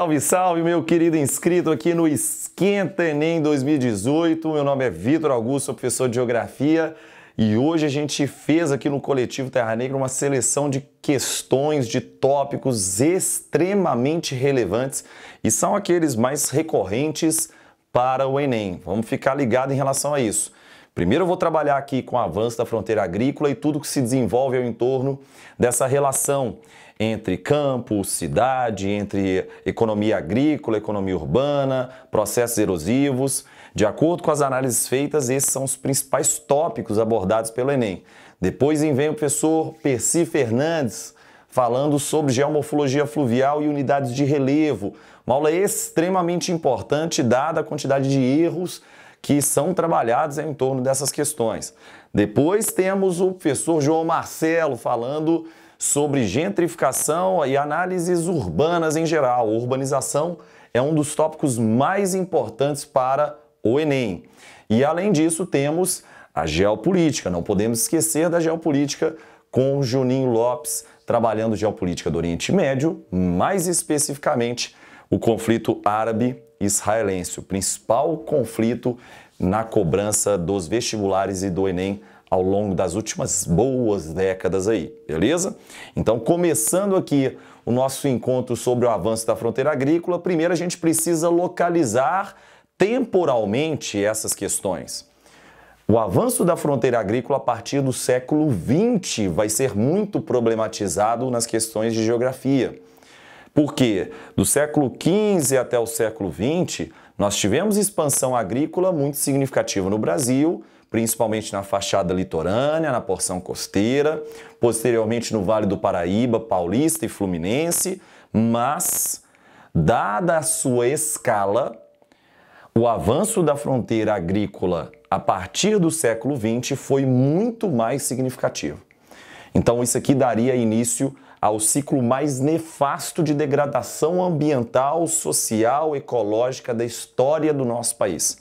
Salve, salve, meu querido inscrito aqui no Esquenta Enem 2018. Meu nome é Vitor Augusto, sou professor de Geografia e hoje a gente fez aqui no Coletivo Terra Negra uma seleção de questões, de tópicos extremamente relevantes e são aqueles mais recorrentes para o Enem. Vamos ficar ligado em relação a isso. Primeiro eu vou trabalhar aqui com o avanço da fronteira agrícola e tudo que se desenvolve ao entorno dessa relação entre campo, cidade, entre economia agrícola, economia urbana, processos erosivos. De acordo com as análises feitas, esses são os principais tópicos abordados pelo Enem. Depois vem o professor Percy Fernandes falando sobre geomorfologia fluvial e unidades de relevo. Uma aula extremamente importante, dada a quantidade de erros que são trabalhados em torno dessas questões. Depois temos o professor João Marcelo falando sobre gentrificação e análises urbanas em geral. Urbanização é um dos tópicos mais importantes para o Enem. E além disso, temos a geopolítica. Não podemos esquecer da geopolítica com Juninho Lopes trabalhando geopolítica do Oriente Médio, mais especificamente o conflito árabe-israelense, o principal conflito na cobrança dos vestibulares e do Enem ao longo das últimas boas décadas aí, beleza? Então, começando aqui o nosso encontro sobre o avanço da fronteira agrícola, primeiro a gente precisa localizar temporalmente essas questões. O avanço da fronteira agrícola a partir do século XX vai ser muito problematizado nas questões de geografia. Porque do século XV até o século XX, nós tivemos expansão agrícola muito significativa no Brasil, principalmente na fachada litorânea, na porção costeira, posteriormente no Vale do Paraíba, Paulista e Fluminense, mas, dada a sua escala, o avanço da fronteira agrícola a partir do século XX foi muito mais significativo. Então, isso aqui daria início ao ciclo mais nefasto de degradação ambiental, social, ecológica da história do nosso país.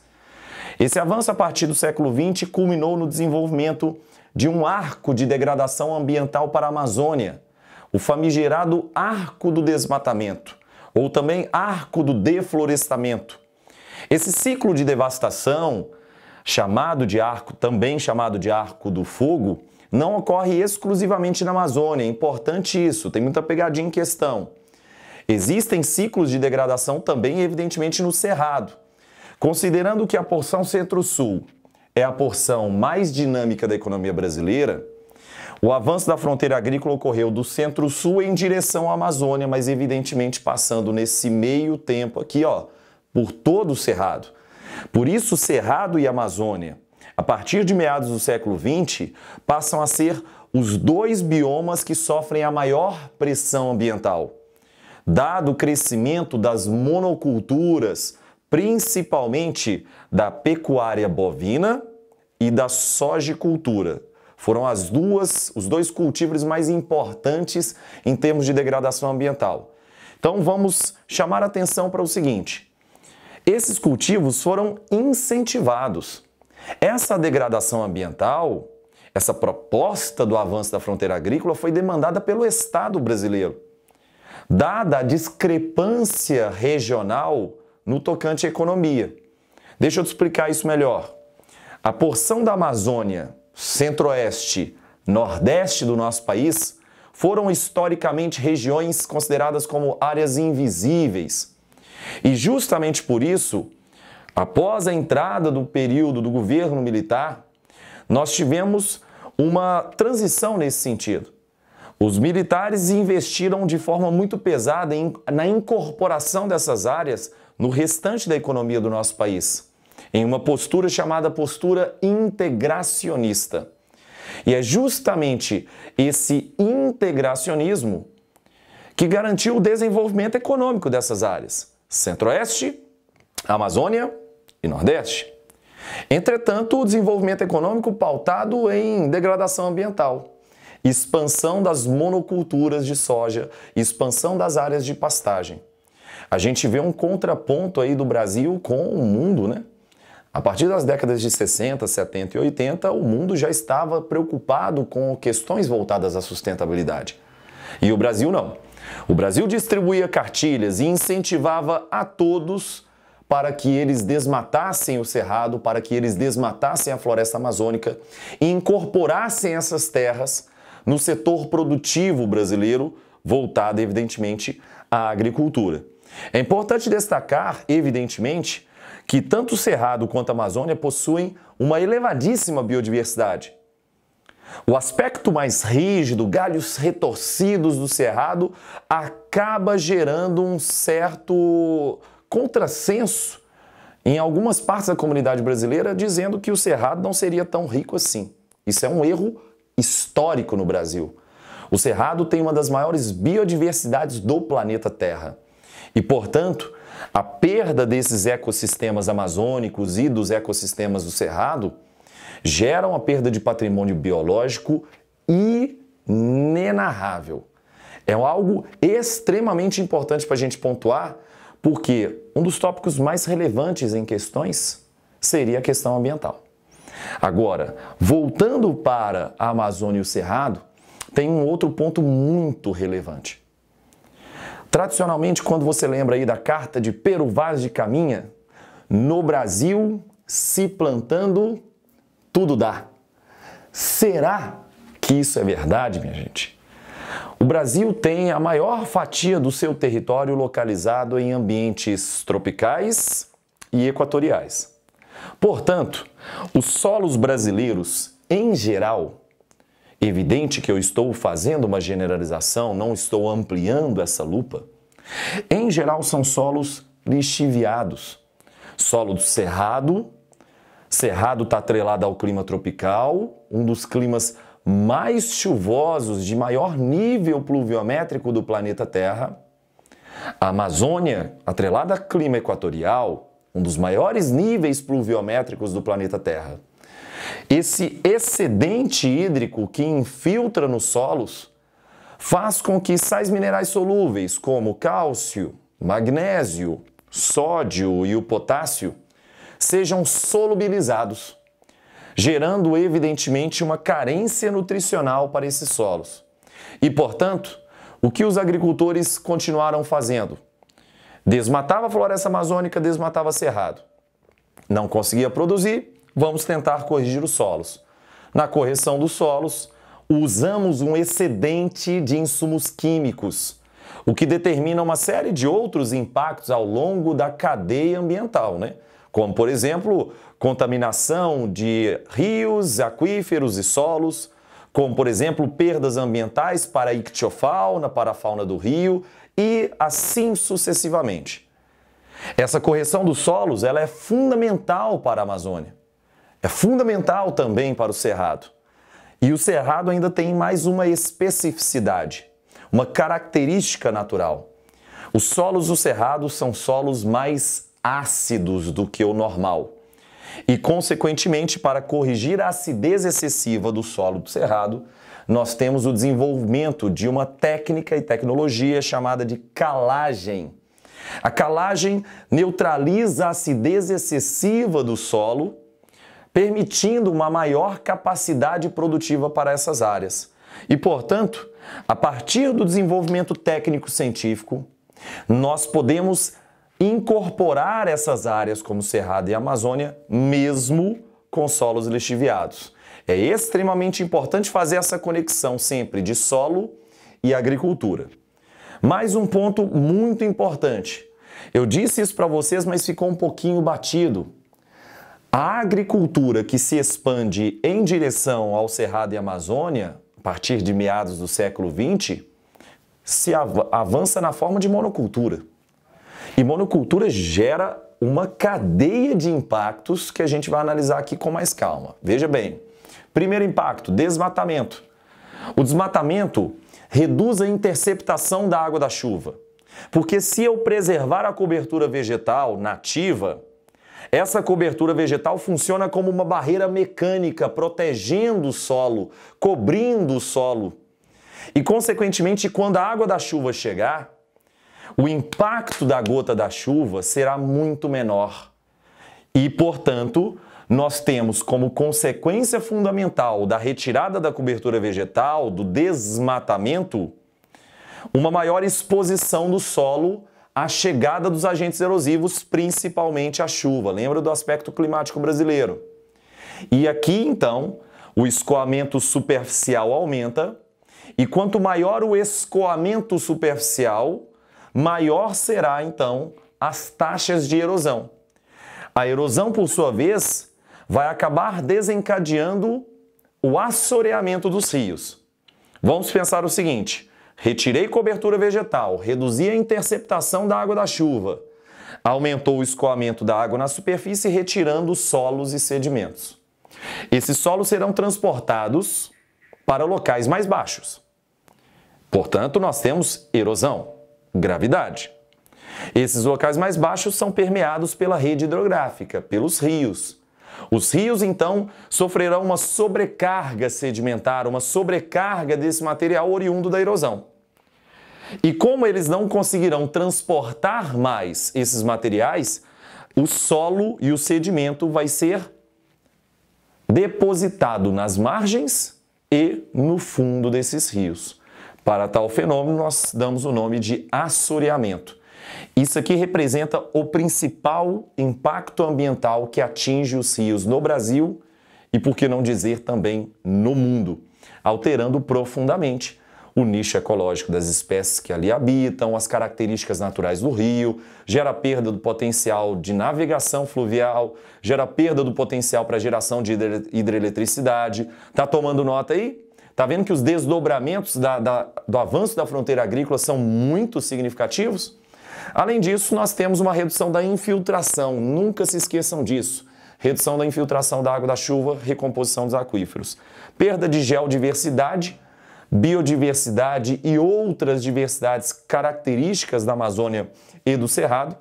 Esse avanço a partir do século XX culminou no desenvolvimento de um arco de degradação ambiental para a Amazônia, o famigerado arco do desmatamento, ou também arco do deflorestamento. Esse ciclo de devastação, chamado de arco, também chamado de arco do fogo, não ocorre exclusivamente na Amazônia, é importante isso, tem muita pegadinha em questão. Existem ciclos de degradação também, evidentemente, no Cerrado. Considerando que a porção Centro-Sul é a porção mais dinâmica da economia brasileira, o avanço da fronteira agrícola ocorreu do centro-sul em direção à Amazônia, mas evidentemente passando nesse meio tempo aqui, ó, por todo o Cerrado. Por isso, Cerrado e Amazônia, a partir de meados do século XX, passam a ser os dois biomas que sofrem a maior pressão ambiental. Dado o crescimento das monoculturas, principalmente da pecuária bovina e da sojicultura. Foram as duas, os dois cultivos mais importantes em termos de degradação ambiental. Então vamos chamar atenção para o seguinte: esses cultivos foram incentivados. Essa degradação ambiental, essa proposta do avanço da fronteira agrícola foi demandada pelo Estado brasileiro. Dada a discrepância regional no tocante à economia. Deixa eu te explicar isso melhor. A porção da Amazônia, centro-oeste, nordeste do nosso país foram historicamente regiões consideradas como áreas invisíveis. E justamente por isso, após a entrada do período do governo militar, nós tivemos uma transição nesse sentido. Os militares investiram de forma muito pesada na incorporação dessas áreas no restante da economia do nosso país, em uma postura chamada postura integracionista. E é justamente esse integracionismo que garantiu o desenvolvimento econômico dessas áreas: Centro-Oeste, Amazônia e Nordeste. Entretanto, o desenvolvimento econômico pautado em degradação ambiental, expansão das monoculturas de soja, expansão das áreas de pastagem. A gente vê um contraponto aí do Brasil com o mundo, né? A partir das décadas de 60, 70 e 80, o mundo já estava preocupado com questões voltadas à sustentabilidade. E o Brasil não. O Brasil distribuía cartilhas e incentivava a todos para que eles desmatassem o cerrado, para que eles desmatassem a floresta amazônica e incorporassem essas terras no setor produtivo brasileiro, voltado evidentemente à agricultura. É importante destacar, evidentemente, que tanto o Cerrado quanto a Amazônia possuem uma elevadíssima biodiversidade. O aspecto mais rígido, galhos retorcidos do cerrado, acaba gerando um certo contrassenso em algumas partes da comunidade brasileira, dizendo que o cerrado não seria tão rico assim. Isso é um erro histórico no Brasil. O cerrado tem uma das maiores biodiversidades do planeta Terra. E, portanto, a perda desses ecossistemas amazônicos e dos ecossistemas do cerrado gera uma perda de patrimônio biológico inenarrável. É algo extremamente importante para a gente pontuar, porque um dos tópicos mais relevantes em questões seria a questão ambiental. Agora, voltando para a Amazônia e o Cerrado, tem um outro ponto muito relevante. Tradicionalmente, quando você lembra aí da carta de Peru Vaz de Caminha, no Brasil, se plantando, tudo dá. Será que isso é verdade, minha gente? O Brasil tem a maior fatia do seu território localizado em ambientes tropicais e equatoriais. Portanto, os solos brasileiros, em geral, Evidente que eu estou fazendo uma generalização, não estou ampliando essa lupa. Em geral, são solos lixiviados. Solo do cerrado, cerrado está atrelado ao clima tropical, um dos climas mais chuvosos, de maior nível pluviométrico do planeta Terra. A Amazônia, atrelada a clima equatorial, um dos maiores níveis pluviométricos do planeta Terra. Esse excedente hídrico que infiltra nos solos faz com que sais minerais solúveis como cálcio, magnésio, sódio e o potássio sejam solubilizados, gerando evidentemente uma carência nutricional para esses solos. E, portanto, o que os agricultores continuaram fazendo? Desmatava a floresta amazônica, desmatava cerrado. Não conseguia produzir, vamos tentar corrigir os solos. Na correção dos solos, usamos um excedente de insumos químicos, o que determina uma série de outros impactos ao longo da cadeia ambiental, né? como, por exemplo, contaminação de rios, aquíferos e solos, como, por exemplo, perdas ambientais para a ictiofauna, para a fauna do rio e assim sucessivamente. Essa correção dos solos ela é fundamental para a Amazônia. É fundamental também para o cerrado. E o cerrado ainda tem mais uma especificidade, uma característica natural. Os solos do cerrado são solos mais ácidos do que o normal. E, consequentemente, para corrigir a acidez excessiva do solo do cerrado, nós temos o desenvolvimento de uma técnica e tecnologia chamada de calagem. A calagem neutraliza a acidez excessiva do solo permitindo uma maior capacidade produtiva para essas áreas. E, portanto, a partir do desenvolvimento técnico-científico, nós podemos incorporar essas áreas como Cerrado e Amazônia, mesmo com solos lixiviados. É extremamente importante fazer essa conexão sempre de solo e agricultura. Mais um ponto muito importante. Eu disse isso para vocês, mas ficou um pouquinho batido. A agricultura que se expande em direção ao Cerrado e Amazônia, a partir de meados do século XX, se av avança na forma de monocultura. E monocultura gera uma cadeia de impactos que a gente vai analisar aqui com mais calma. Veja bem, primeiro impacto, desmatamento. O desmatamento reduz a interceptação da água da chuva. Porque se eu preservar a cobertura vegetal nativa, essa cobertura vegetal funciona como uma barreira mecânica, protegendo o solo, cobrindo o solo. E, consequentemente, quando a água da chuva chegar, o impacto da gota da chuva será muito menor. E, portanto, nós temos como consequência fundamental da retirada da cobertura vegetal, do desmatamento, uma maior exposição do solo a chegada dos agentes erosivos, principalmente a chuva. Lembra do aspecto climático brasileiro? E aqui então, o escoamento superficial aumenta, e quanto maior o escoamento superficial, maior será então as taxas de erosão. A erosão, por sua vez, vai acabar desencadeando o assoreamento dos rios. Vamos pensar o seguinte: Retirei cobertura vegetal, reduzi a interceptação da água da chuva, aumentou o escoamento da água na superfície, retirando solos e sedimentos. Esses solos serão transportados para locais mais baixos. Portanto, nós temos erosão, gravidade. Esses locais mais baixos são permeados pela rede hidrográfica, pelos rios, os rios, então, sofrerão uma sobrecarga sedimentar, uma sobrecarga desse material oriundo da erosão. E como eles não conseguirão transportar mais esses materiais, o solo e o sedimento vai ser depositado nas margens e no fundo desses rios. Para tal fenômeno, nós damos o nome de assoreamento. Isso aqui representa o principal impacto ambiental que atinge os rios no Brasil e, por que não dizer, também no mundo, alterando profundamente o nicho ecológico das espécies que ali habitam, as características naturais do rio, gera perda do potencial de navegação fluvial, gera perda do potencial para geração de hidroeletricidade. Tá tomando nota aí? Tá vendo que os desdobramentos da, da, do avanço da fronteira agrícola são muito significativos? Além disso, nós temos uma redução da infiltração, nunca se esqueçam disso. Redução da infiltração da água da chuva, recomposição dos aquíferos. Perda de geodiversidade, biodiversidade e outras diversidades características da Amazônia e do Cerrado.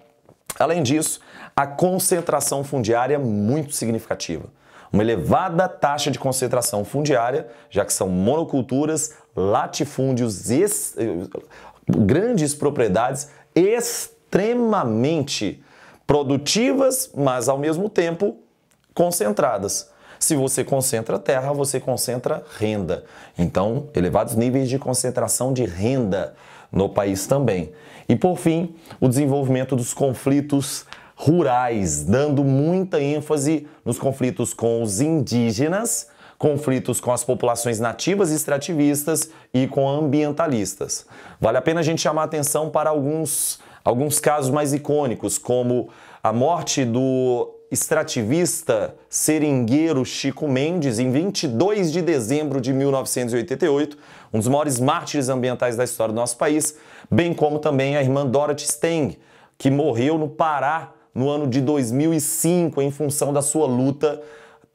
Além disso, a concentração fundiária é muito significativa. Uma elevada taxa de concentração fundiária, já que são monoculturas, latifúndios, eh, grandes propriedades extremamente produtivas, mas ao mesmo tempo concentradas. Se você concentra terra, você concentra renda. Então, elevados níveis de concentração de renda no país também. E por fim, o desenvolvimento dos conflitos rurais, dando muita ênfase nos conflitos com os indígenas conflitos com as populações nativas extrativistas e com ambientalistas. Vale a pena a gente chamar atenção para alguns, alguns casos mais icônicos, como a morte do extrativista seringueiro Chico Mendes em 22 de dezembro de 1988, um dos maiores mártires ambientais da história do nosso país, bem como também a irmã Dorothy Steng, que morreu no Pará no ano de 2005 em função da sua luta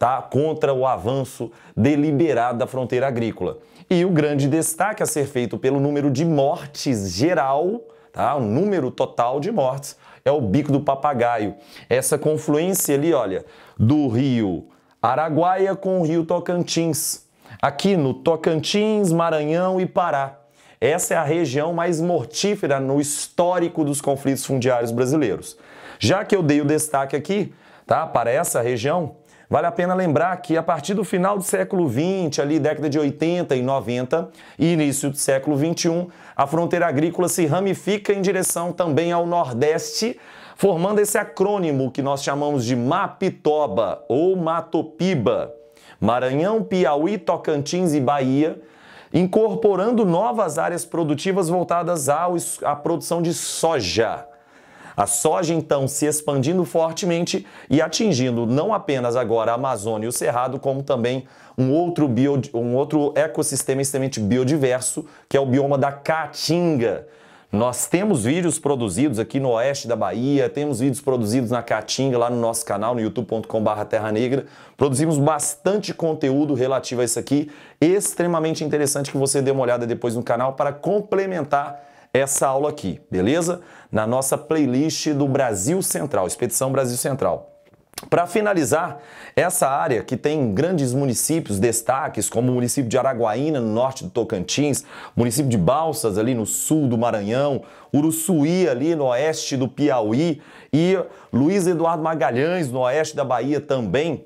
tá? contra o avanço deliberado da fronteira agrícola. E o grande destaque a ser feito pelo número de mortes geral, tá? o número total de mortes, é o bico do papagaio. Essa confluência ali, olha, do rio Araguaia com o rio Tocantins. Aqui no Tocantins, Maranhão e Pará. Essa é a região mais mortífera no histórico dos conflitos fundiários brasileiros. Já que eu dei o destaque aqui, tá, para essa região, Vale a pena lembrar que a partir do final do século XX, ali década de 80 e 90 e início do século XXI, a fronteira agrícola se ramifica em direção também ao Nordeste, formando esse acrônimo que nós chamamos de Mapitoba ou Matopiba, Maranhão, Piauí, Tocantins e Bahia, incorporando novas áreas produtivas voltadas à produção de soja. A soja então se expandindo fortemente e atingindo não apenas agora a Amazônia e o Cerrado, como também um outro, bio, um outro ecossistema extremamente biodiverso, que é o bioma da Caatinga. Nós temos vídeos produzidos aqui no oeste da Bahia, temos vídeos produzidos na Caatinga, lá no nosso canal, no youtube.com.br Terra Negra. Produzimos bastante conteúdo relativo a isso aqui, extremamente interessante que você dê uma olhada depois no canal para complementar essa aula aqui, beleza? Na nossa playlist do Brasil Central, Expedição Brasil Central. Para finalizar, essa área que tem grandes municípios, destaques, como o município de Araguaína, no norte do Tocantins, município de Balsas, ali no sul do Maranhão, Uruçuí, ali no oeste do Piauí, e Luiz Eduardo Magalhães, no oeste da Bahia também,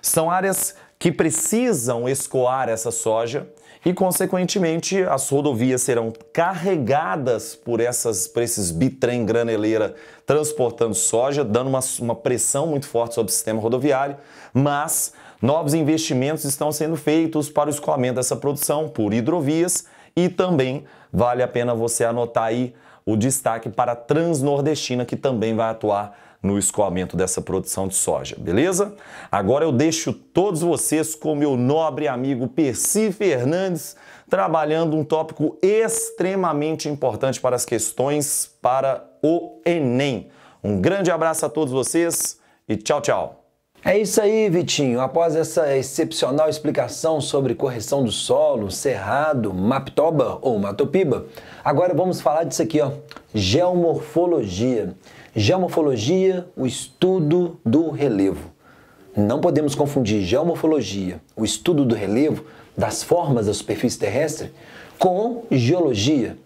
são áreas que precisam escoar essa soja e, consequentemente, as rodovias serão carregadas por, essas, por esses bitrem graneleira transportando soja, dando uma, uma pressão muito forte sobre o sistema rodoviário, mas novos investimentos estão sendo feitos para o escoamento dessa produção por hidrovias e também vale a pena você anotar aí o destaque para a Transnordestina, que também vai atuar no escoamento dessa produção de soja, beleza? Agora eu deixo todos vocês com meu nobre amigo Percy Fernandes, trabalhando um tópico extremamente importante para as questões para o Enem. Um grande abraço a todos vocês e tchau, tchau! É isso aí, Vitinho. Após essa excepcional explicação sobre correção do solo, cerrado, maptoba ou matopiba, agora vamos falar disso aqui, ó, geomorfologia. Geomorfologia, o estudo do relevo. Não podemos confundir geomorfologia, o estudo do relevo, das formas da superfície terrestre, com geologia.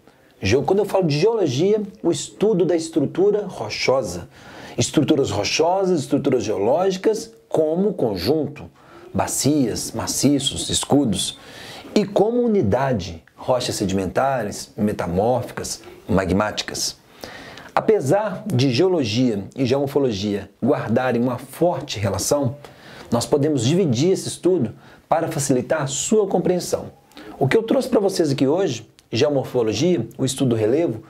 Quando eu falo de geologia, o estudo da estrutura rochosa. Estruturas rochosas, estruturas geológicas, como conjunto, bacias, maciços, escudos. E como unidade, rochas sedimentares, metamórficas, magmáticas. Apesar de geologia e geomorfologia guardarem uma forte relação, nós podemos dividir esse estudo para facilitar a sua compreensão. O que eu trouxe para vocês aqui hoje, geomorfologia, o estudo do relevo,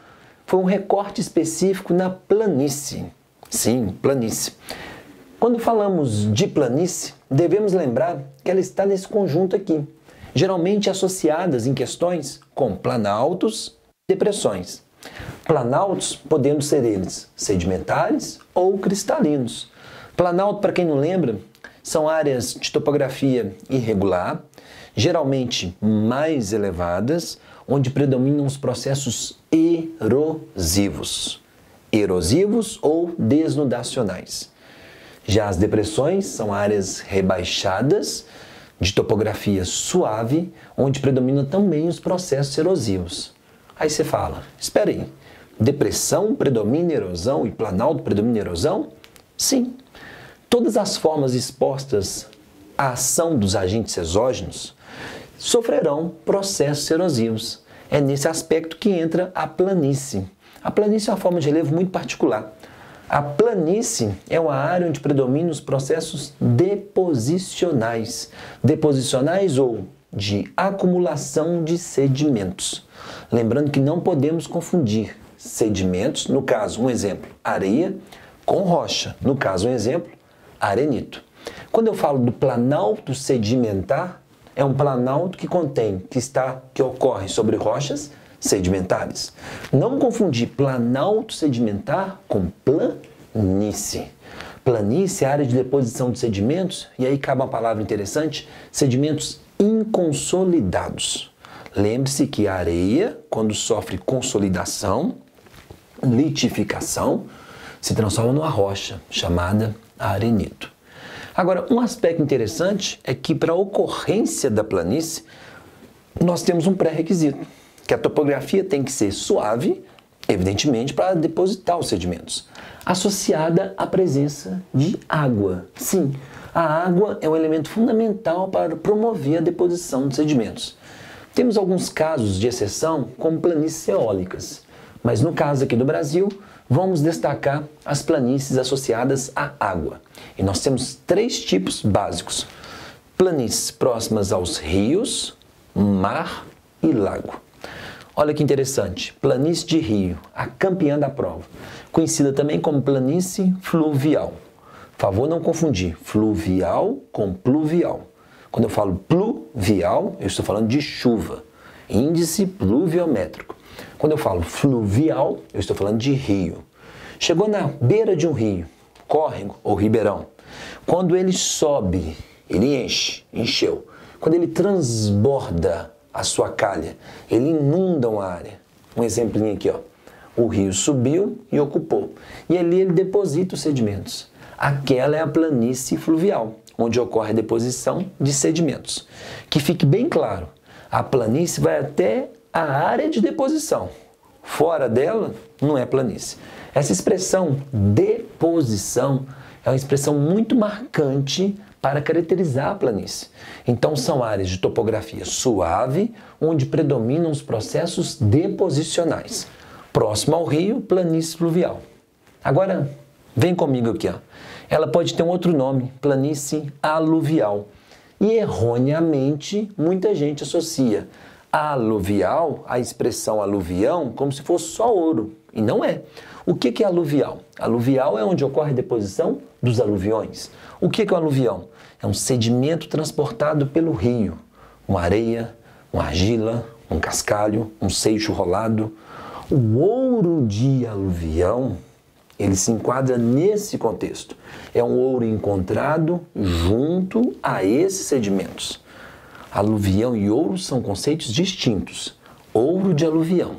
foi um recorte específico na planície. Sim, planície. Quando falamos de planície, devemos lembrar que ela está nesse conjunto aqui, geralmente associadas em questões com planaltos e depressões planaltos podendo ser eles sedimentares ou cristalinos. Planalto, para quem não lembra, são áreas de topografia irregular, geralmente mais elevadas, onde predominam os processos erosivos, erosivos ou desnudacionais. Já as depressões são áreas rebaixadas, de topografia suave, onde predominam também os processos erosivos. Aí você fala: espera aí, Depressão predomina erosão e planalto predomina erosão? Sim. Todas as formas expostas à ação dos agentes exógenos sofrerão processos erosivos. É nesse aspecto que entra a planície. A planície é uma forma de relevo muito particular. A planície é uma área onde predominam os processos deposicionais. Deposicionais ou de acumulação de sedimentos. Lembrando que não podemos confundir sedimentos, no caso, um exemplo, areia, com rocha, no caso, um exemplo, arenito. Quando eu falo do planalto sedimentar, é um planalto que contém, que está, que ocorre sobre rochas sedimentares. Não confundir planalto sedimentar com planície. Planície é área de deposição de sedimentos, e aí cabe uma palavra interessante, sedimentos inconsolidados. Lembre-se que a areia, quando sofre consolidação, litificação, se transforma numa rocha chamada arenito. Agora, um aspecto interessante é que para a ocorrência da planície, nós temos um pré-requisito, que a topografia tem que ser suave, evidentemente, para depositar os sedimentos, associada à presença de água. Sim, a água é um elemento fundamental para promover a deposição de sedimentos. Temos alguns casos de exceção, como planícies eólicas, mas no caso aqui do Brasil, vamos destacar as planícies associadas à água. E nós temos três tipos básicos: planícies próximas aos rios, mar e lago. Olha que interessante, planície de rio, a campeã da prova, conhecida também como planície fluvial. Favor não confundir fluvial com pluvial. Quando eu falo pluvial, eu estou falando de chuva, índice pluviométrico. Quando eu falo fluvial, eu estou falando de rio. Chegou na beira de um rio, córrego ou ribeirão. Quando ele sobe, ele enche, encheu. Quando ele transborda a sua calha, ele inunda uma área. Um exemplinho aqui, ó. O rio subiu e ocupou. E ali ele deposita os sedimentos. Aquela é a planície fluvial, onde ocorre a deposição de sedimentos. Que fique bem claro, a planície vai até a área de deposição. Fora dela, não é planície. Essa expressão deposição é uma expressão muito marcante para caracterizar a planície. Então, são áreas de topografia suave, onde predominam os processos deposicionais. Próximo ao rio, planície fluvial. Agora, vem comigo aqui. Ó. Ela pode ter um outro nome, planície aluvial. E erroneamente, muita gente associa aluvial, a expressão aluvião, como se fosse só ouro. E não é. O que, que é aluvial? Aluvial é onde ocorre a deposição dos aluviões. O que, que é o aluvião? É um sedimento transportado pelo rio. Uma areia, uma argila, um cascalho, um seixo rolado. O ouro de aluvião, ele se enquadra nesse contexto. É um ouro encontrado junto a esses sedimentos. Aluvião e ouro são conceitos distintos. Ouro de aluvião.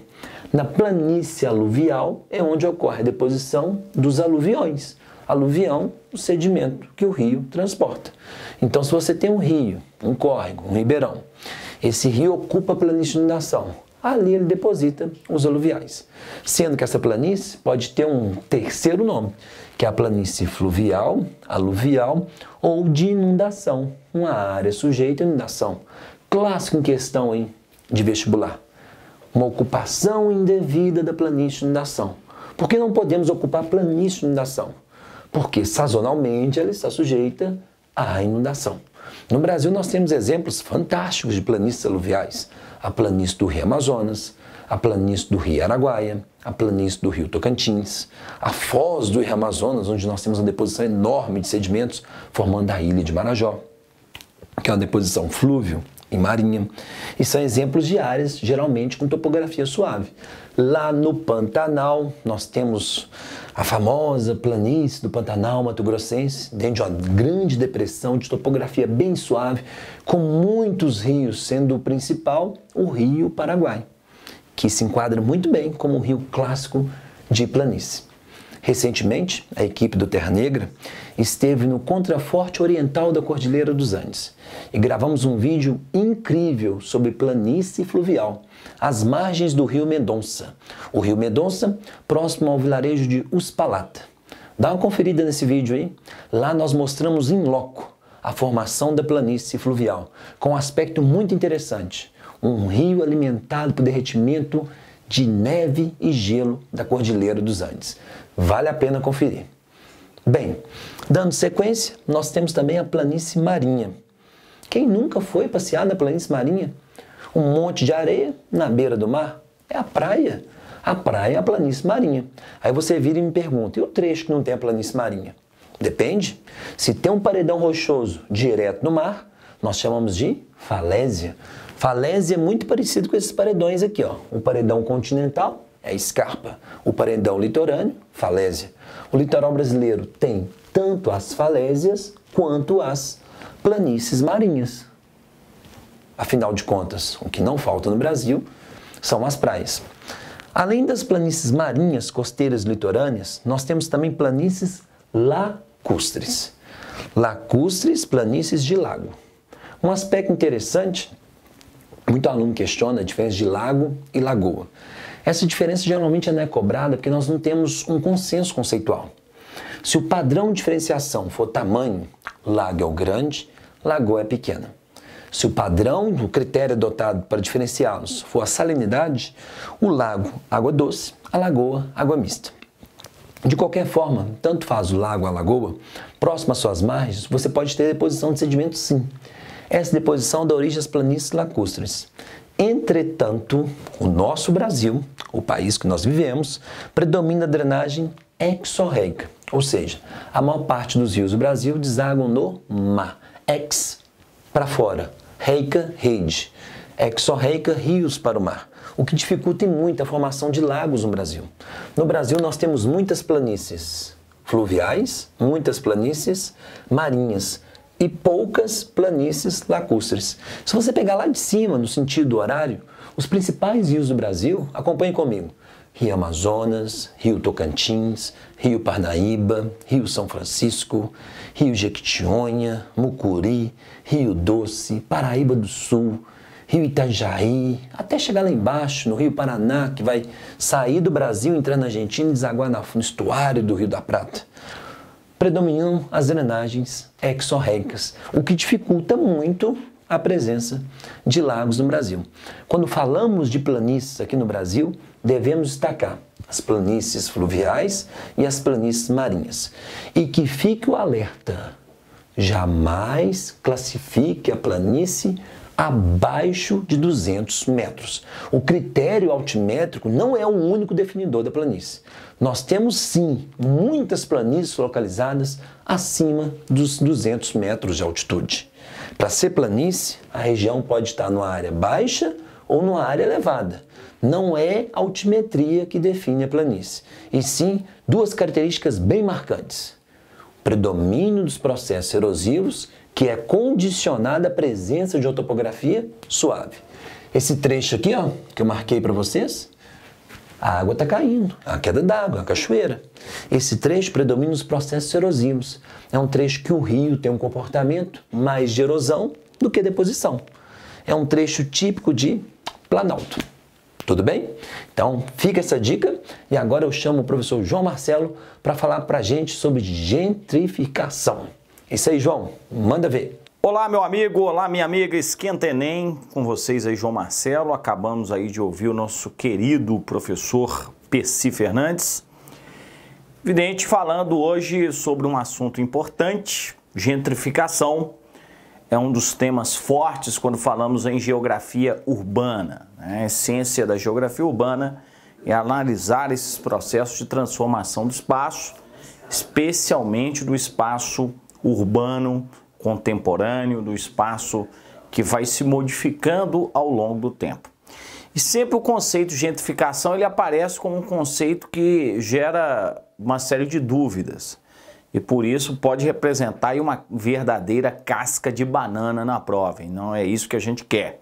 Na planície aluvial é onde ocorre a deposição dos aluviões. Aluvião, o sedimento que o rio transporta. Então, se você tem um rio, um córrego, um ribeirão, esse rio ocupa a planície de inundação. Ali ele deposita os aluviais. Sendo que essa planície pode ter um terceiro nome que é a planície fluvial, aluvial ou de inundação, uma área sujeita a inundação. Clássico em questão hein, de vestibular. Uma ocupação indevida da planície de inundação. Por que não podemos ocupar a planície de inundação? Porque sazonalmente ela está sujeita à inundação. No Brasil nós temos exemplos fantásticos de planícies aluviais. A planície do Rio Amazonas, a planície do Rio Araguaia, a planície do Rio Tocantins, a foz do Rio Amazonas, onde nós temos uma deposição enorme de sedimentos, formando a ilha de Marajó, que é uma deposição flúvio e marinha, e são exemplos de áreas geralmente com topografia suave. Lá no Pantanal, nós temos a famosa planície do Pantanal Mato Grossense, dentro de uma grande depressão de topografia bem suave, com muitos rios, sendo o principal o Rio Paraguai que se enquadra muito bem como um rio clássico de planície. Recentemente, a equipe do Terra Negra esteve no contraforte oriental da Cordilheira dos Andes e gravamos um vídeo incrível sobre planície fluvial, às margens do rio Mendonça. O rio Mendonça, próximo ao vilarejo de Uspalata. Dá uma conferida nesse vídeo aí. Lá nós mostramos em loco a formação da planície fluvial, com um aspecto muito interessante um rio alimentado por derretimento de neve e gelo da Cordilheira dos Andes. Vale a pena conferir. Bem, dando sequência, nós temos também a planície marinha. Quem nunca foi passear na planície marinha? Um monte de areia na beira do mar é a praia. A praia é a planície marinha. Aí você vira e me pergunta: e o trecho que não tem a planície marinha? Depende. Se tem um paredão rochoso direto no mar, nós chamamos de falésia. Falésia é muito parecido com esses paredões aqui, ó. O paredão continental é escarpa, o paredão litorâneo, falésia. O litoral brasileiro tem tanto as falésias quanto as planícies marinhas. Afinal de contas, o que não falta no Brasil são as praias. Além das planícies marinhas, costeiras litorâneas, nós temos também planícies lacustres. Lacustres, planícies de lago. Um aspecto interessante muito aluno questiona a diferença de lago e lagoa. Essa diferença geralmente não é cobrada porque nós não temos um consenso conceitual. Se o padrão de diferenciação for tamanho, lago é o grande, lagoa é pequena. Se o padrão o critério adotado para diferenciá-los for a salinidade, o lago, água doce, a lagoa, água mista. De qualquer forma, tanto faz o lago a lagoa, próximo às suas margens, você pode ter deposição de sedimentos sim essa deposição dá origem às planícies lacustres. Entretanto, o nosso Brasil, o país que nós vivemos, predomina a drenagem exorreica, ou seja, a maior parte dos rios do Brasil desagam no mar. Ex, para fora. Reica, rede. Exorreica, rios para o mar o que dificulta muito a formação de lagos no Brasil. No Brasil, nós temos muitas planícies fluviais, muitas planícies marinhas, e poucas planícies lacustres. Se você pegar lá de cima, no sentido do horário, os principais rios do Brasil, acompanhe comigo. Rio Amazonas, Rio Tocantins, Rio Parnaíba, Rio São Francisco, Rio Jequitinhonha, Mucuri, Rio Doce, Paraíba do Sul, Rio Itajaí, até chegar lá embaixo, no Rio Paraná, que vai sair do Brasil, entrar na Argentina e desaguar no estuário do Rio da Prata predominam as drenagens exorréicas, o que dificulta muito a presença de lagos no Brasil. Quando falamos de planícies aqui no Brasil, devemos destacar as planícies fluviais e as planícies marinhas. E que fique o alerta: jamais classifique a planície abaixo de 200 metros. O critério altimétrico não é o único definidor da planície. Nós temos sim muitas planícies localizadas acima dos 200 metros de altitude. Para ser planície, a região pode estar numa área baixa ou numa área elevada. Não é a altimetria que define a planície, e sim duas características bem marcantes: o predomínio dos processos erosivos que é condicionada à presença de uma topografia suave. Esse trecho aqui, ó, que eu marquei para vocês, a água está caindo, a queda d'água, a cachoeira. Esse trecho predomina os processos erosivos. É um trecho que o rio tem um comportamento mais de erosão do que deposição. É um trecho típico de planalto. Tudo bem? Então fica essa dica e agora eu chamo o professor João Marcelo para falar para a gente sobre gentrificação. Isso aí, João, manda ver. Olá, meu amigo, olá, minha amiga Esquenta Enem, com vocês aí, João Marcelo. Acabamos aí de ouvir o nosso querido professor Percy Fernandes, evidente falando hoje sobre um assunto importante, gentrificação. É um dos temas fortes quando falamos em geografia urbana. Né? A é essência da geografia urbana é analisar esses processos de transformação do espaço, especialmente do espaço urbano, contemporâneo, do espaço que vai se modificando ao longo do tempo. E sempre o conceito de gentrificação ele aparece como um conceito que gera uma série de dúvidas e por isso pode representar uma verdadeira casca de banana na prova. E não é isso que a gente quer,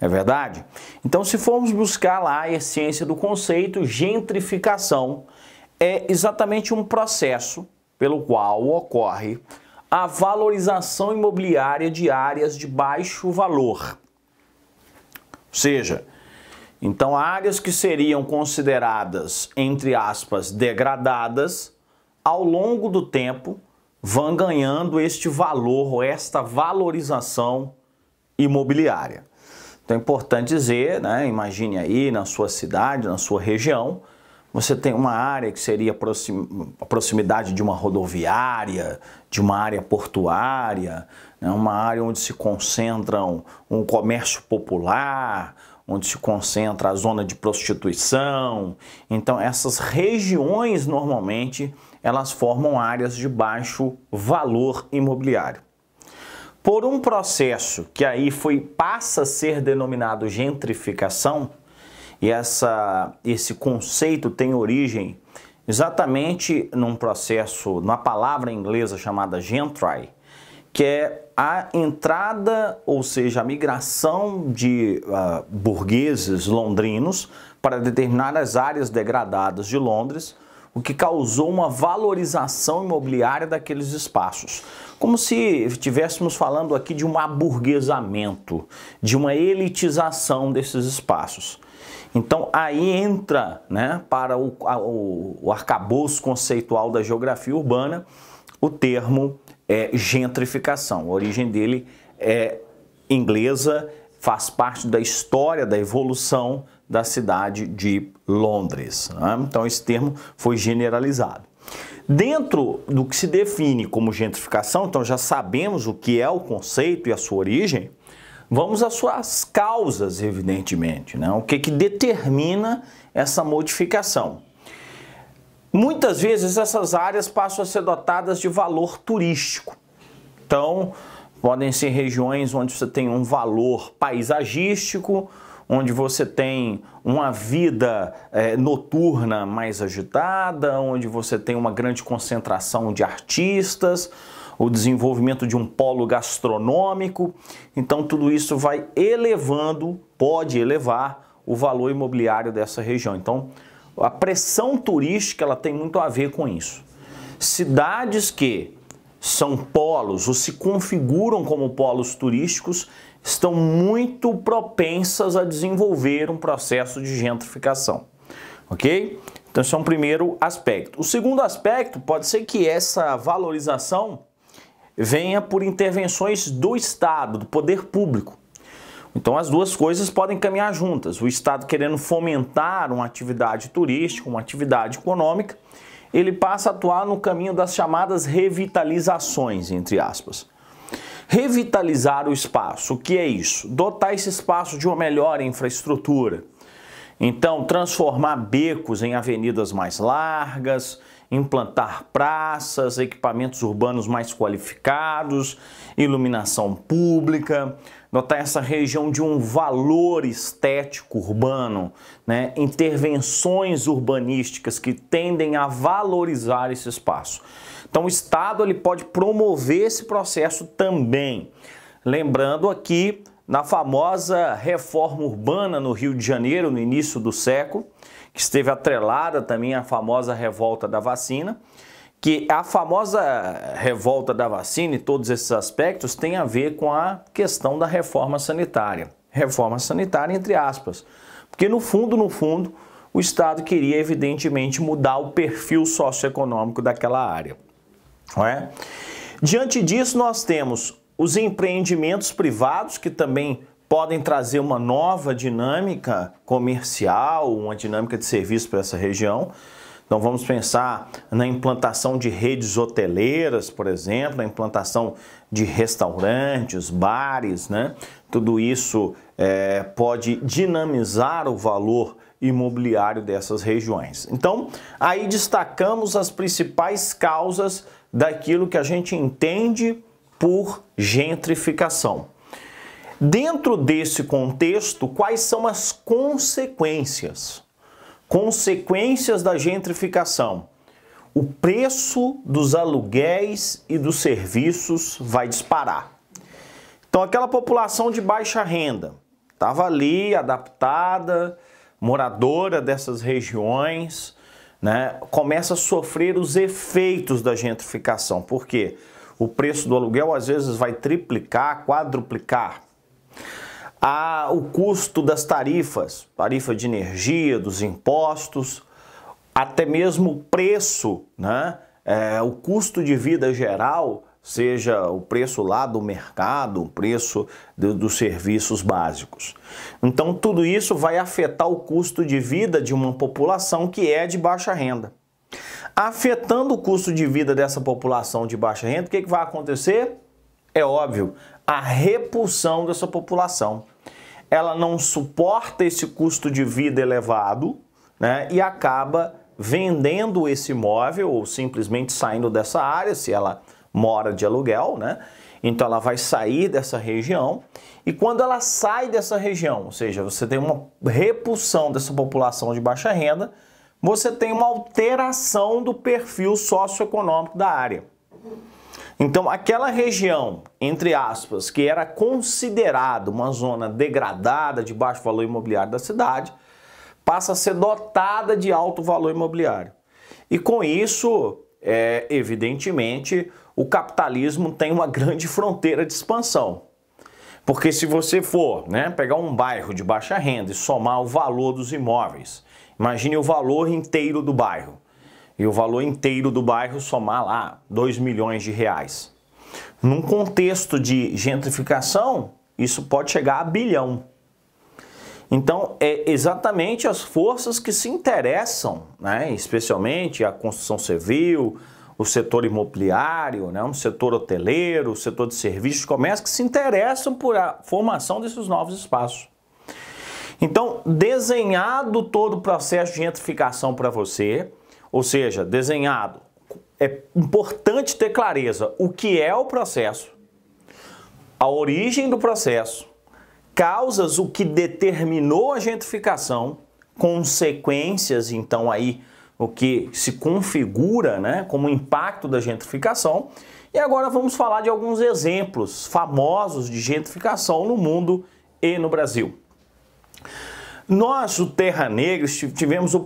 é verdade? Então, se formos buscar lá a essência do conceito, gentrificação é exatamente um processo pelo qual ocorre a valorização imobiliária de áreas de baixo valor. Ou seja, então áreas que seriam consideradas, entre aspas, degradadas, ao longo do tempo vão ganhando este valor ou esta valorização imobiliária. Então é importante dizer, né, imagine aí na sua cidade, na sua região, você tem uma área que seria a proximidade de uma rodoviária, de uma área portuária, né? uma área onde se concentram um comércio popular, onde se concentra a zona de prostituição. Então essas regiões normalmente elas formam áreas de baixo valor imobiliário. Por um processo que aí foi passa a ser denominado gentrificação, e essa, esse conceito tem origem exatamente num processo, numa palavra inglesa chamada gentry, que é a entrada, ou seja, a migração de uh, burgueses londrinos para determinadas áreas degradadas de Londres, o que causou uma valorização imobiliária daqueles espaços. Como se estivéssemos falando aqui de um aburguesamento, de uma elitização desses espaços. Então aí entra né, para o, o, o arcabouço conceitual da geografia urbana o termo é, gentrificação. A origem dele é inglesa, faz parte da história da evolução da cidade de Londres. Né? Então esse termo foi generalizado. Dentro do que se define como gentrificação, então já sabemos o que é o conceito e a sua origem, Vamos às suas causas, evidentemente, né? o que, que determina essa modificação. Muitas vezes essas áreas passam a ser dotadas de valor turístico. Então, podem ser regiões onde você tem um valor paisagístico, onde você tem uma vida é, noturna mais agitada, onde você tem uma grande concentração de artistas, o desenvolvimento de um polo gastronômico. Então, tudo isso vai elevando, pode elevar o valor imobiliário dessa região. Então, a pressão turística ela tem muito a ver com isso. Cidades que são polos ou se configuram como polos turísticos estão muito propensas a desenvolver um processo de gentrificação, ok? Então, esse é um primeiro aspecto. O segundo aspecto pode ser que essa valorização venha por intervenções do Estado, do poder público. Então as duas coisas podem caminhar juntas. O Estado querendo fomentar uma atividade turística, uma atividade econômica, ele passa a atuar no caminho das chamadas revitalizações, entre aspas. Revitalizar o espaço, o que é isso? Dotar esse espaço de uma melhor infraestrutura. Então, transformar becos em avenidas mais largas, implantar praças, equipamentos urbanos mais qualificados, iluminação pública, dotar essa região de um valor estético urbano, né? intervenções urbanísticas que tendem a valorizar esse espaço. Então o Estado ele pode promover esse processo também. Lembrando aqui na famosa reforma urbana no Rio de Janeiro, no início do século, que esteve atrelada também à famosa revolta da vacina, que a famosa revolta da vacina e todos esses aspectos tem a ver com a questão da reforma sanitária. Reforma sanitária entre aspas, porque no fundo, no fundo, o Estado queria evidentemente mudar o perfil socioeconômico daquela área. Não é? Diante disso, nós temos os empreendimentos privados que também podem trazer uma nova dinâmica comercial, uma dinâmica de serviço para essa região. Então vamos pensar na implantação de redes hoteleiras, por exemplo, na implantação de restaurantes, bares, né? Tudo isso é, pode dinamizar o valor imobiliário dessas regiões. Então, aí destacamos as principais causas daquilo que a gente entende por gentrificação. Dentro desse contexto, quais são as consequências? Consequências da gentrificação. O preço dos aluguéis e dos serviços vai disparar. Então, aquela população de baixa renda estava ali adaptada, moradora dessas regiões, né, começa a sofrer os efeitos da gentrificação. Por quê? O preço do aluguel às vezes vai triplicar, quadruplicar a, o custo das tarifas, tarifa de energia, dos impostos, até mesmo o preço, né? É, o custo de vida geral, seja o preço lá do mercado, o preço do, dos serviços básicos. Então, tudo isso vai afetar o custo de vida de uma população que é de baixa renda. Afetando o custo de vida dessa população de baixa renda, o que, que vai acontecer? É óbvio, a repulsão dessa população ela não suporta esse custo de vida elevado né, e acaba vendendo esse imóvel ou simplesmente saindo dessa área, se ela mora de aluguel, né? Então ela vai sair dessa região e quando ela sai dessa região, ou seja, você tem uma repulsão dessa população de baixa renda, você tem uma alteração do perfil socioeconômico da área. Então, aquela região, entre aspas, que era considerada uma zona degradada de baixo valor imobiliário da cidade, passa a ser dotada de alto valor imobiliário. E com isso, é, evidentemente, o capitalismo tem uma grande fronteira de expansão. Porque se você for né, pegar um bairro de baixa renda e somar o valor dos imóveis, imagine o valor inteiro do bairro e o valor inteiro do bairro somar lá 2 milhões de reais. Num contexto de gentrificação, isso pode chegar a bilhão. Então, é exatamente as forças que se interessam, né, especialmente a construção civil, o setor imobiliário, né, o setor hoteleiro, o setor de serviços, comércio, que se interessam por a formação desses novos espaços. Então, desenhado todo o processo de gentrificação para você, ou seja, desenhado. É importante ter clareza o que é o processo, a origem do processo, causas o que determinou a gentrificação, consequências então aí o que se configura, né, como impacto da gentrificação. E agora vamos falar de alguns exemplos famosos de gentrificação no mundo e no Brasil. Nós, o Terra Negra, tivemos o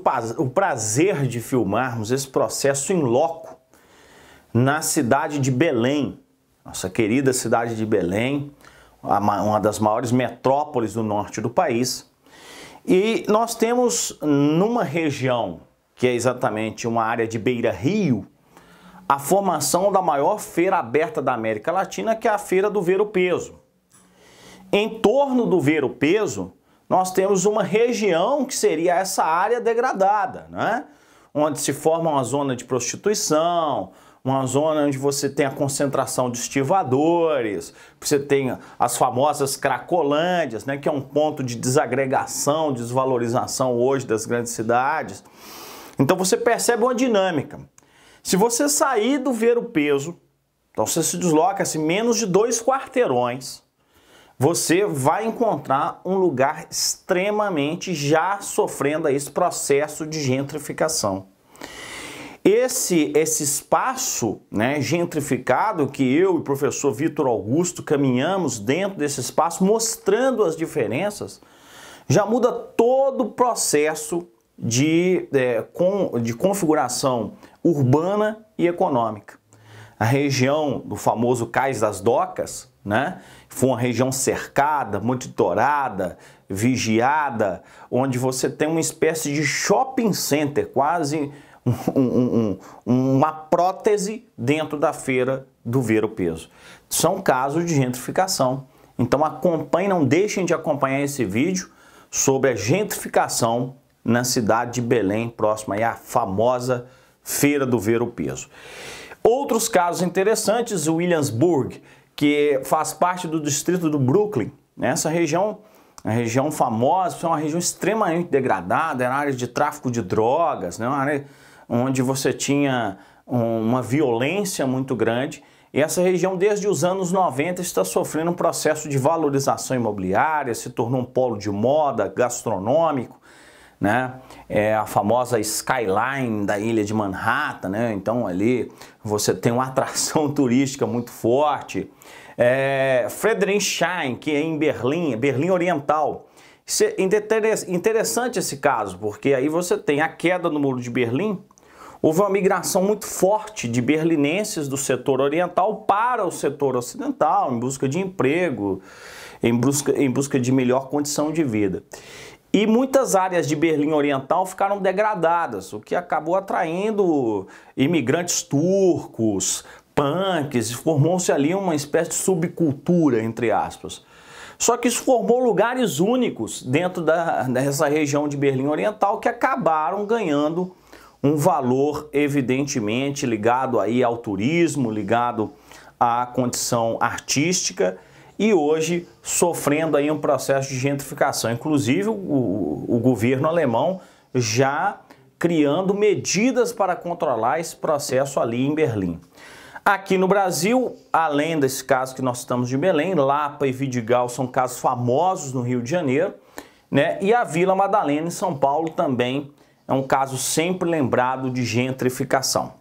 prazer de filmarmos esse processo em loco na cidade de Belém, nossa querida cidade de Belém, uma das maiores metrópoles do norte do país. E nós temos numa região que é exatamente uma área de Beira Rio, a formação da maior feira aberta da América Latina, que é a Feira do Ver o Peso. Em torno do Ver o Peso, nós temos uma região que seria essa área degradada, né? onde se forma uma zona de prostituição, uma zona onde você tem a concentração de estivadores, você tem as famosas cracolândias, né, que é um ponto de desagregação, desvalorização hoje das grandes cidades. Então você percebe uma dinâmica. Se você sair do ver o peso, então você se desloca assim, menos de dois quarteirões, você vai encontrar um lugar extremamente já sofrendo esse processo de gentrificação. Esse, esse espaço né, gentrificado que eu e o professor Vitor Augusto caminhamos dentro desse espaço, mostrando as diferenças, já muda todo o processo de, é, com, de configuração urbana e econômica. A região do famoso Cais das Docas, né, foi uma região cercada, monitorada, vigiada, onde você tem uma espécie de shopping center, quase um, um, um, uma prótese dentro da feira do ver o peso. São casos de gentrificação. Então acompanhe, não deixem de acompanhar esse vídeo sobre a gentrificação na cidade de Belém, próxima à famosa Feira do Ver o Peso. Outros casos interessantes, Williamsburg, que faz parte do distrito do Brooklyn. Né? Essa região, a região famosa, é uma região extremamente degradada, era área de tráfico de drogas, né? uma área onde você tinha uma violência muito grande. E essa região, desde os anos 90, está sofrendo um processo de valorização imobiliária, se tornou um polo de moda, gastronômico, né? É a famosa skyline da ilha de Manhattan, né? Então ali você tem uma atração turística muito forte, é, Friedrichshain, que é em Berlim, Berlim Oriental. É interessante esse caso, porque aí você tem a queda do Muro de Berlim, houve uma migração muito forte de berlinenses do setor oriental para o setor ocidental, em busca de emprego, em busca, em busca de melhor condição de vida. E muitas áreas de Berlim Oriental ficaram degradadas, o que acabou atraindo imigrantes turcos, punks, formou-se ali uma espécie de subcultura, entre aspas. Só que isso formou lugares únicos dentro da, dessa região de Berlim Oriental que acabaram ganhando um valor evidentemente ligado aí ao turismo, ligado à condição artística e hoje sofrendo aí um processo de gentrificação. Inclusive o, o governo alemão já criando medidas para controlar esse processo ali em Berlim. Aqui no Brasil, além desse caso que nós estamos de Belém, Lapa e Vidigal são casos famosos no Rio de Janeiro, né? E a Vila Madalena em São Paulo também é um caso sempre lembrado de gentrificação.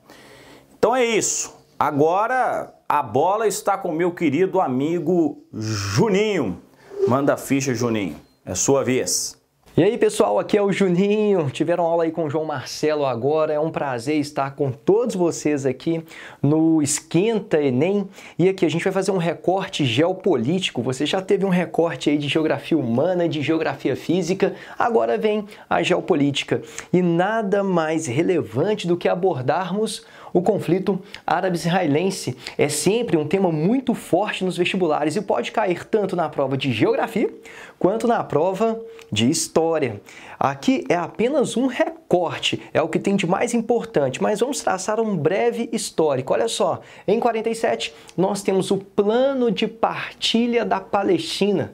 Então é isso. Agora a bola está com meu querido amigo Juninho. Manda ficha, Juninho. É sua vez. E aí pessoal, aqui é o Juninho. Tiveram aula aí com o João Marcelo agora. É um prazer estar com todos vocês aqui no Esquenta Enem. E aqui a gente vai fazer um recorte geopolítico. Você já teve um recorte aí de geografia humana, de geografia física. Agora vem a geopolítica. E nada mais relevante do que abordarmos o conflito árabe-israelense é sempre um tema muito forte nos vestibulares e pode cair tanto na prova de geografia quanto na prova de história. Aqui é apenas um recorte, é o que tem de mais importante, mas vamos traçar um breve histórico. Olha só, em 47 nós temos o plano de partilha da Palestina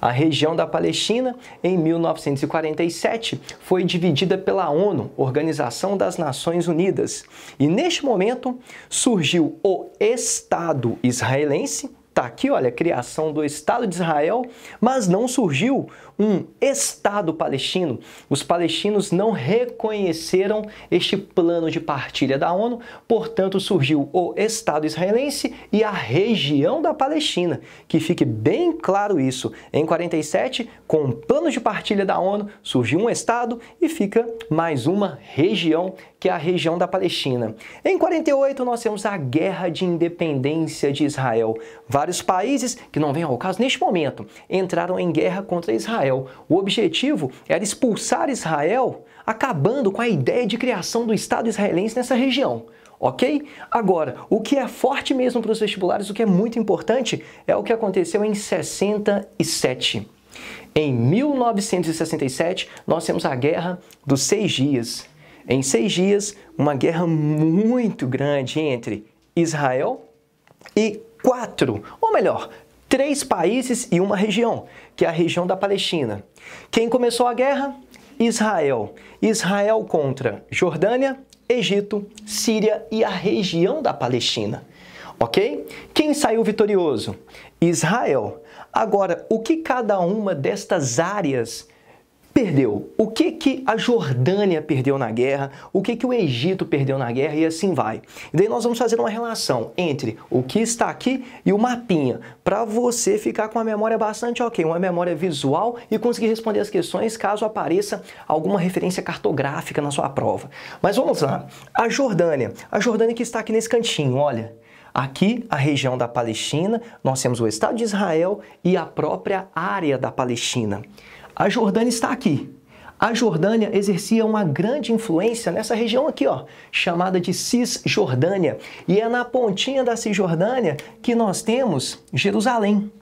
a região da Palestina, em 1947, foi dividida pela ONU, Organização das Nações Unidas, e neste momento surgiu o Estado israelense, Está aqui, olha, a criação do Estado de Israel, mas não surgiu um Estado palestino. Os palestinos não reconheceram este plano de partilha da ONU, portanto, surgiu o Estado israelense e a região da Palestina. Que fique bem claro isso. Em 47, com o plano de partilha da ONU, surgiu um Estado e fica mais uma região que é a região da Palestina. Em 48 nós temos a Guerra de Independência de Israel. Vários países que não vêm ao caso neste momento entraram em guerra contra Israel. O objetivo era expulsar Israel, acabando com a ideia de criação do Estado israelense nessa região ok? Agora, o que é forte mesmo para os vestibulares, o que é muito importante, é o que aconteceu em 67. Em 1967, nós temos a Guerra dos Seis Dias. Em seis dias, uma guerra muito grande entre Israel e quatro, ou melhor, três países e uma região, que é a região da Palestina. Quem começou a guerra? Israel. Israel contra Jordânia, Egito, Síria e a região da Palestina. Ok? Quem saiu vitorioso? Israel. Agora, o que cada uma destas áreas perdeu. O que que a Jordânia perdeu na guerra? O que que o Egito perdeu na guerra? E assim vai. E daí nós vamos fazer uma relação entre o que está aqui e o mapinha, para você ficar com a memória bastante OK, uma memória visual e conseguir responder as questões caso apareça alguma referência cartográfica na sua prova. Mas vamos lá. A Jordânia, a Jordânia que está aqui nesse cantinho, olha. Aqui, a região da Palestina, nós temos o Estado de Israel e a própria área da Palestina. A Jordânia está aqui. A Jordânia exercia uma grande influência nessa região aqui, ó, chamada de Cisjordânia. E é na pontinha da Cisjordânia que nós temos Jerusalém.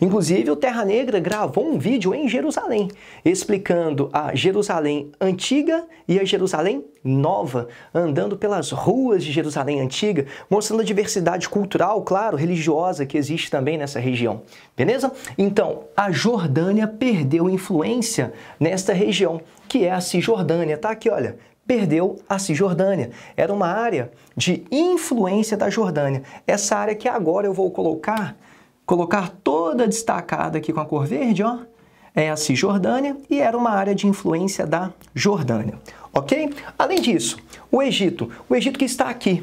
Inclusive, o Terra Negra gravou um vídeo em Jerusalém, explicando a Jerusalém antiga e a Jerusalém nova, andando pelas ruas de Jerusalém antiga, mostrando a diversidade cultural, claro, religiosa que existe também nessa região. Beleza? Então, a Jordânia perdeu influência nesta região, que é a Cisjordânia. Tá aqui, olha, perdeu a Cisjordânia. Era uma área de influência da Jordânia. Essa área que agora eu vou colocar colocar toda destacada aqui com a cor verde, ó, é a Cisjordânia e era uma área de influência da Jordânia, ok? Além disso, o Egito, o Egito que está aqui,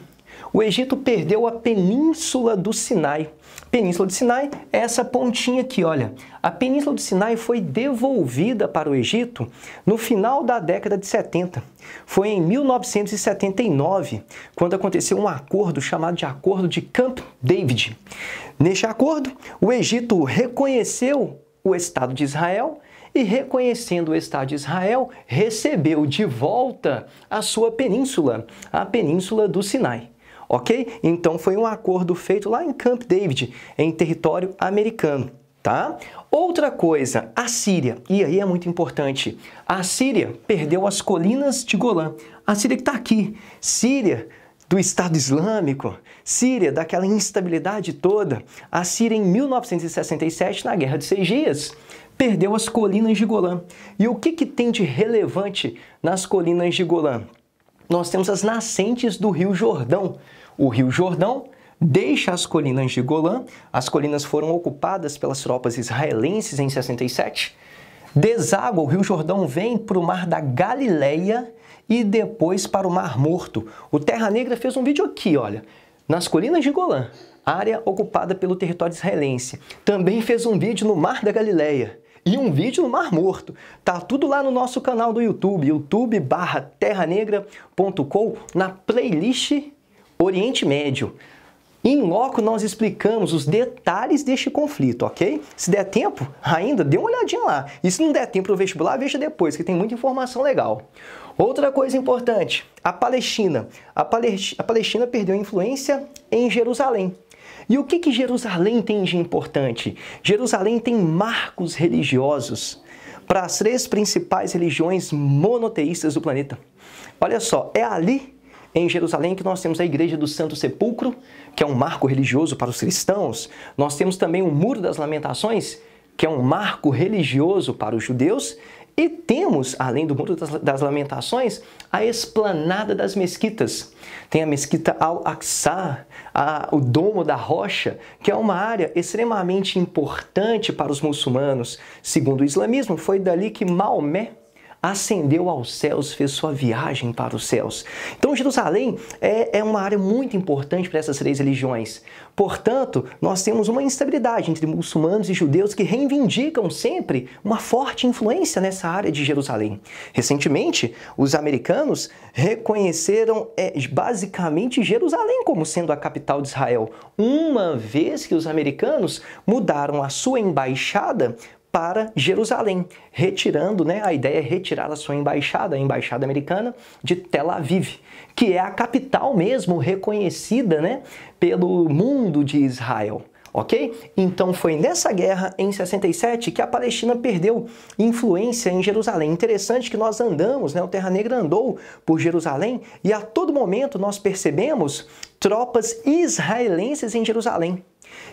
o Egito perdeu a Península do Sinai. Península do Sinai é essa pontinha aqui, olha. A Península do Sinai foi devolvida para o Egito no final da década de 70. Foi em 1979, quando aconteceu um acordo chamado de Acordo de Camp David. Neste acordo, o Egito reconheceu o Estado de Israel e, reconhecendo o Estado de Israel, recebeu de volta a sua península, a Península do Sinai. Ok? Então foi um acordo feito lá em Camp David, em território americano. Tá? Outra coisa, a Síria, e aí é muito importante. A Síria perdeu as colinas de Golã. A Síria que está aqui. Síria do Estado Islâmico, Síria, daquela instabilidade toda, a Síria em 1967, na Guerra de Seis Dias, perdeu as colinas de Golã. E o que, que tem de relevante nas colinas de Golã? Nós temos as nascentes do Rio Jordão. O Rio Jordão deixa as colinas de Golã, as colinas foram ocupadas pelas tropas israelenses em 67, deságua, o Rio Jordão vem para o Mar da Galileia e depois para o Mar Morto. O Terra Negra fez um vídeo aqui, olha, nas colinas de Golã, área ocupada pelo território israelense. Também fez um vídeo no Mar da Galileia e um vídeo no Mar Morto. Tá tudo lá no nosso canal do YouTube, youtube na playlist Oriente Médio. Em loco nós explicamos os detalhes deste conflito, ok? Se der tempo, ainda dê uma olhadinha lá. E se não der tempo para o vestibular, veja depois, que tem muita informação legal. Outra coisa importante, a Palestina. A, Palestina perdeu influência em Jerusalém. E o que, que Jerusalém tem de importante? Jerusalém tem marcos religiosos para as três principais religiões monoteístas do planeta. Olha só, é ali em Jerusalém que nós temos a Igreja do Santo Sepulcro, que é um marco religioso para os cristãos. Nós temos também o Muro das Lamentações, que é um marco religioso para os judeus. E temos, além do Muro das, Lamentações, a Esplanada das Mesquitas. Tem a Mesquita Al-Aqsa, o Domo da Rocha, que é uma área extremamente importante para os muçulmanos. Segundo o islamismo, foi dali que Maomé ascendeu aos céus, fez sua viagem para os céus. Então, Jerusalém é, é uma área muito importante para essas três religiões. Portanto, nós temos uma instabilidade entre muçulmanos e judeus que reivindicam sempre uma forte influência nessa área de Jerusalém. Recentemente, os americanos reconheceram é, basicamente Jerusalém como sendo a capital de Israel, uma vez que os americanos mudaram a sua embaixada para Jerusalém, retirando, né, a ideia é retirar a sua embaixada, a embaixada americana de Tel Aviv, que é a capital mesmo reconhecida, né, pelo mundo de Israel. Ok? Então foi nessa guerra, em 67, que a Palestina perdeu influência em Jerusalém. Interessante que nós andamos, né? o Terra Negra andou por Jerusalém e a todo momento nós percebemos tropas israelenses em Jerusalém.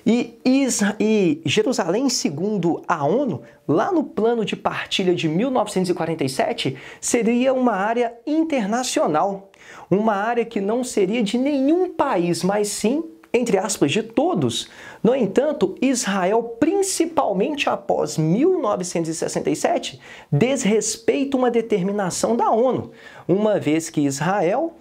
E, Isra e Jerusalém, segundo a ONU, lá no plano de partilha de 1947, seria uma área internacional, uma área que não seria de nenhum país, mas sim entre aspas, de todos. No entanto, Israel, principalmente após 1967, desrespeita uma determinação da ONU, uma vez que Israel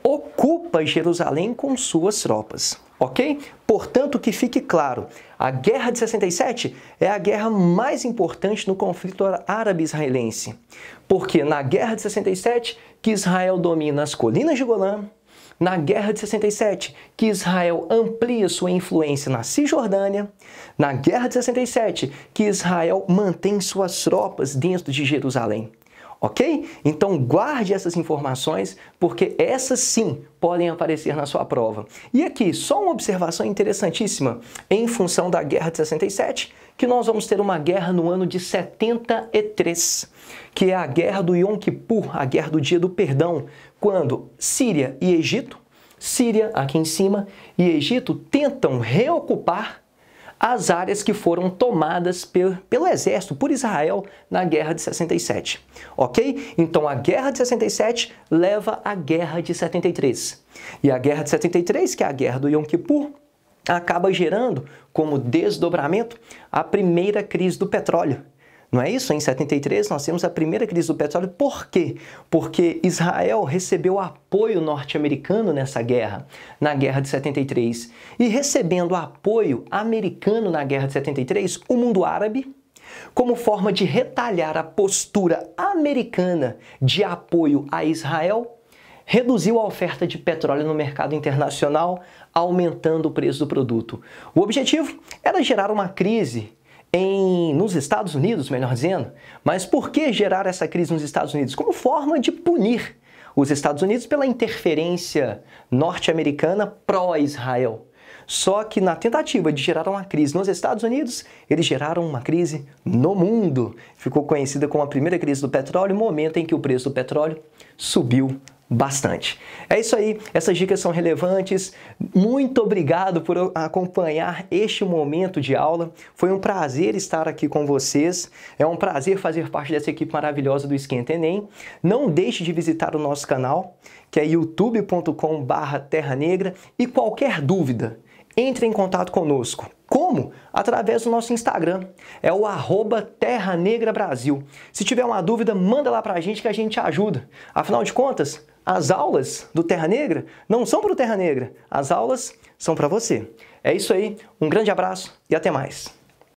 ocupa Jerusalém com suas tropas. Ok? Portanto, que fique claro, a Guerra de 67 é a guerra mais importante no conflito árabe-israelense, porque na Guerra de 67 que Israel domina as colinas de Golã, na Guerra de 67, que Israel amplia sua influência na Cisjordânia, na Guerra de 67, que Israel mantém suas tropas dentro de Jerusalém ok? Então guarde essas informações, porque essas sim podem aparecer na sua prova. E aqui, só uma observação interessantíssima em função da Guerra de 67, que nós vamos ter uma guerra no ano de 73, que é a Guerra do Yom Kippur, a Guerra do Dia do Perdão, quando Síria e Egito, Síria aqui em cima, e Egito tentam reocupar as áreas que foram tomadas pelo exército, por Israel, na Guerra de 67. Ok? Então a Guerra de 67 leva à Guerra de 73. E a Guerra de 73, que é a Guerra do Yom Kippur, acaba gerando, como desdobramento, a primeira crise do petróleo, não é isso? Em 73 nós temos a primeira crise do petróleo. Por quê? Porque Israel recebeu apoio norte-americano nessa guerra, na guerra de 73. E recebendo apoio americano na guerra de 73, o mundo árabe, como forma de retalhar a postura americana de apoio a Israel, reduziu a oferta de petróleo no mercado internacional, aumentando o preço do produto. O objetivo era gerar uma crise em, nos Estados Unidos, melhor dizendo. Mas por que gerar essa crise nos Estados Unidos? Como forma de punir os Estados Unidos pela interferência norte-americana pró-Israel. Só que na tentativa de gerar uma crise nos Estados Unidos, eles geraram uma crise no mundo. Ficou conhecida como a primeira crise do petróleo, momento em que o preço do petróleo subiu bastante. É isso aí, essas dicas são relevantes. Muito obrigado por acompanhar este momento de aula. Foi um prazer estar aqui com vocês. É um prazer fazer parte dessa equipe maravilhosa do Esquenta Enem. Não deixe de visitar o nosso canal, que é youtube.com/terra negra e qualquer dúvida, entre em contato conosco. Como? Através do nosso Instagram. É o arroba Terra Negra Brasil. Se tiver uma dúvida, manda lá pra gente que a gente ajuda. Afinal de contas, as aulas do Terra Negra não são para o Terra Negra, as aulas são para você. É isso aí, um grande abraço e até mais.